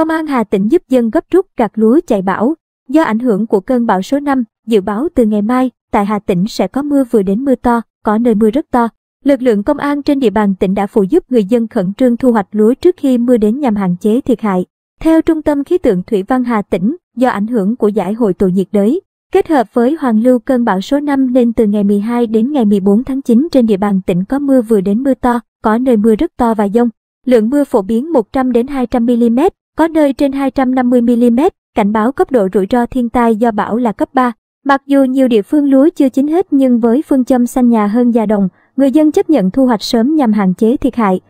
Công an Hà Tĩnh giúp dân gấp rút gặt lúa chạy bão. Do ảnh hưởng của cơn bão số 5, dự báo từ ngày mai, tại Hà Tĩnh sẽ có mưa vừa đến mưa to, có nơi mưa rất to. Lực lượng công an trên địa bàn tỉnh đã phụ giúp người dân khẩn trương thu hoạch lúa trước khi mưa đến nhằm hạn chế thiệt hại. Theo Trung tâm Khí tượng Thủy văn Hà Tĩnh, do ảnh hưởng của giải hội tụ nhiệt đới, kết hợp với hoàn lưu cơn bão số 5 nên từ ngày 12 đến ngày 14 tháng 9 trên địa bàn tỉnh có mưa vừa đến mưa to, có nơi mưa rất to và dông. Lượng mưa phổ biến 100 đến 200 mm, có nơi trên 250mm, cảnh báo cấp độ rủi ro thiên tai do bão là cấp 3. Mặc dù nhiều địa phương lúa chưa chín hết nhưng với phương châm xanh nhà hơn già đồng, người dân chấp nhận thu hoạch sớm nhằm hạn chế thiệt hại.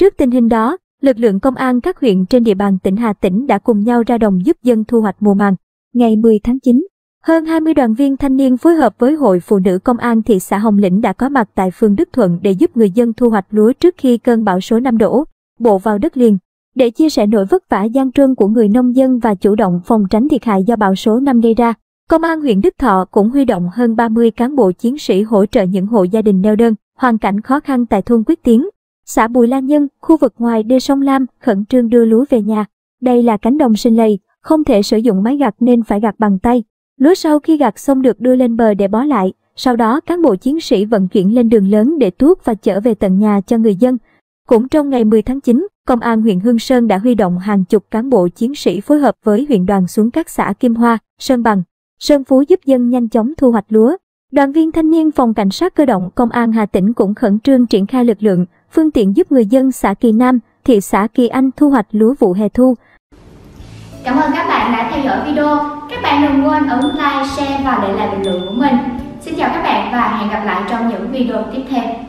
Trước tình hình đó, lực lượng công an các huyện trên địa bàn tỉnh Hà Tĩnh đã cùng nhau ra đồng giúp dân thu hoạch mùa màng. Ngày 10 tháng 9, hơn 20 đoàn viên thanh niên phối hợp với Hội Phụ nữ Công an thị xã Hồng Lĩnh đã có mặt tại phường Đức Thuận để giúp người dân thu hoạch lúa trước khi cơn bão số 5 đổ, bộ vào đất liền để chia sẻ nỗi vất vả gian truân của người nông dân và chủ động phòng tránh thiệt hại do bão số 5 gây ra. Công an huyện Đức Thọ cũng huy động hơn 30 cán bộ chiến sĩ hỗ trợ những hộ gia đình neo đơn, hoàn cảnh khó khăn tại thôn Quyết Tiến, xã Bùi La Nhân, khu vực ngoài đê sông Lam khẩn trương đưa lúa về nhà. Đây là cánh đồng sinh lầy, không thể sử dụng máy gặt nên phải gặt bằng tay. Lúa sau khi gặt xong được đưa lên bờ để bó lại, sau đó cán bộ chiến sĩ vận chuyển lên đường lớn để tuốt và chở về tận nhà cho người dân. Cũng trong ngày 10 tháng 9, Công an huyện Hương Sơn đã huy động hàng chục cán bộ chiến sĩ phối hợp với huyện đoàn xuống các xã Kim Hoa, Sơn Bằng, Sơn Phú giúp dân nhanh chóng thu hoạch lúa. Đoàn viên thanh niên phòng cảnh sát cơ động công an Hà Tĩnh cũng khẩn trương triển khai lực lượng, phương tiện giúp người dân xã Kỳ Nam, thị xã Kỳ Anh thu hoạch lúa vụ hè thu. Cảm ơn các bạn đã theo dõi video. Các bạn đừng quên ấn like, share và để lại bình luận của mình. Xin chào các bạn và hẹn gặp lại trong những video tiếp theo.